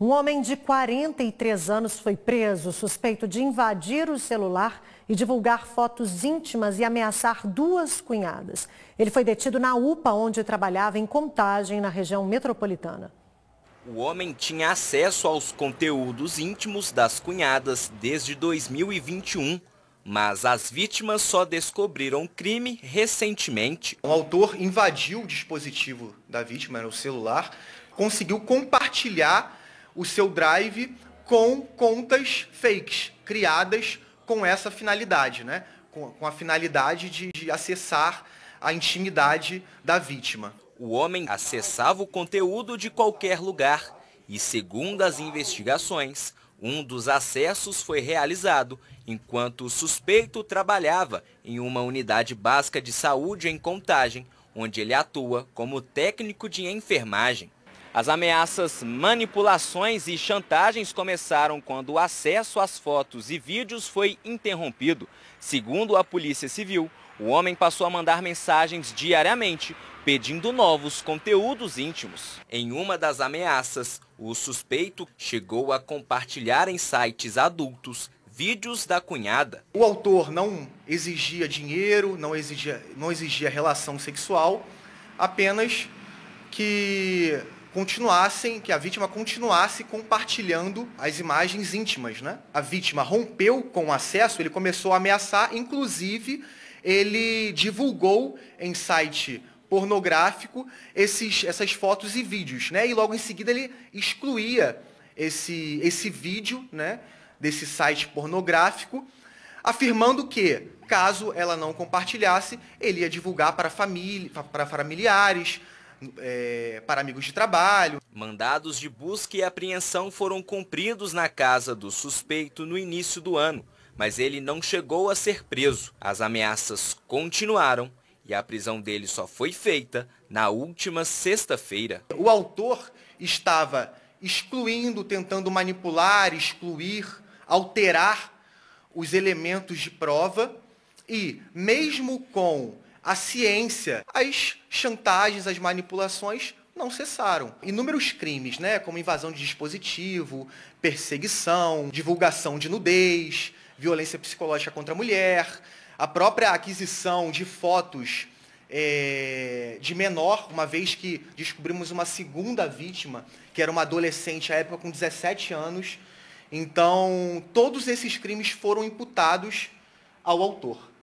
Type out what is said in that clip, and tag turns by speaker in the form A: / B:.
A: Um homem de 43 anos foi preso, suspeito de invadir o celular e divulgar fotos íntimas e ameaçar duas cunhadas. Ele foi detido na UPA, onde trabalhava em contagem, na região metropolitana.
B: O homem tinha acesso aos conteúdos íntimos das cunhadas desde 2021, mas as vítimas só descobriram o crime recentemente. O autor invadiu o dispositivo da vítima, era o celular, conseguiu compartilhar
A: o seu drive com contas fakes, criadas com essa finalidade, né? com, com a finalidade de, de acessar a intimidade
B: da vítima. O homem acessava o conteúdo de qualquer lugar e, segundo as investigações, um dos acessos foi realizado enquanto o suspeito trabalhava em uma unidade básica de saúde em Contagem, onde ele atua como técnico de enfermagem. As ameaças, manipulações e chantagens começaram quando o acesso às fotos e vídeos foi interrompido. Segundo a Polícia Civil, o homem passou a mandar mensagens diariamente, pedindo novos conteúdos íntimos. Em uma das ameaças, o suspeito chegou a compartilhar em sites adultos vídeos da cunhada.
A: O autor não exigia dinheiro, não exigia, não exigia relação sexual, apenas que continuassem, que a vítima continuasse compartilhando as imagens íntimas, né? A vítima rompeu com o acesso, ele começou a ameaçar, inclusive ele divulgou em site pornográfico esses, essas fotos e vídeos, né? E logo em seguida ele excluía esse, esse vídeo, né? Desse site pornográfico, afirmando que, caso ela não compartilhasse, ele ia divulgar para, família, para familiares, é, para amigos de trabalho.
B: Mandados de busca e apreensão foram cumpridos na casa do suspeito no início do ano, mas ele não chegou a ser preso. As ameaças continuaram e a prisão dele só foi feita na última sexta-feira. O autor estava
A: excluindo, tentando manipular, excluir, alterar os elementos de prova e, mesmo com a ciência. As chantagens, as manipulações não cessaram. Inúmeros crimes, né, como invasão de dispositivo, perseguição, divulgação de nudez, violência psicológica contra a mulher, a própria aquisição de fotos é, de menor, uma vez que descobrimos uma segunda vítima, que era uma adolescente à época com 17 anos. Então, todos esses crimes foram imputados ao autor.